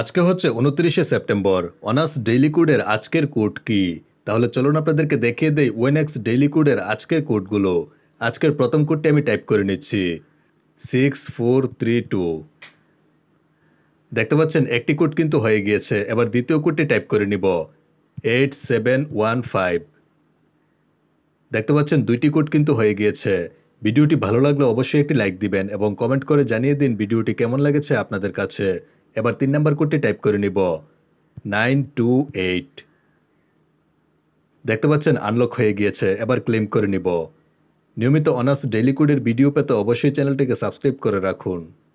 আজকে হচ্ছে উনত্রিশে সেপ্টেম্বর অনার্স ডেইলি কোডের আজকের কোড কি তাহলে চলুন আপনাদেরকে দেখিয়ে দেই ওয়েনএক্স ডেইলি কোডের আজকের কোডগুলো আজকের প্রথম কোডটি আমি টাইপ করে নিচ্ছি সিক্স ফোর থ্রি টু দেখতে পাচ্ছেন একটি কোড কিন্তু হয়ে গিয়েছে এবার দ্বিতীয় কোডটি টাইপ করে নিব এইট সেভেন ওয়ান ফাইভ দেখতে পাচ্ছেন দুইটি কোড কিন্তু হয়ে গিয়েছে ভিডিওটি ভালো লাগলে অবশ্যই একটি লাইক দিবেন এবং কমেন্ট করে জানিয়ে দিন ভিডিওটি কেমন লেগেছে আপনাদের কাছে এবার তিন নম্বর কোডটি টাইপ করে নিব নাইন টু এইট দেখতে পাচ্ছেন আনলক হয়ে গিয়েছে এবার ক্লেম করে নিব নিয়মিত অনার্স ডেইলি কোডের ভিডিও পেতে অবশ্যই চ্যানেলটিকে সাবস্ক্রাইব করে রাখুন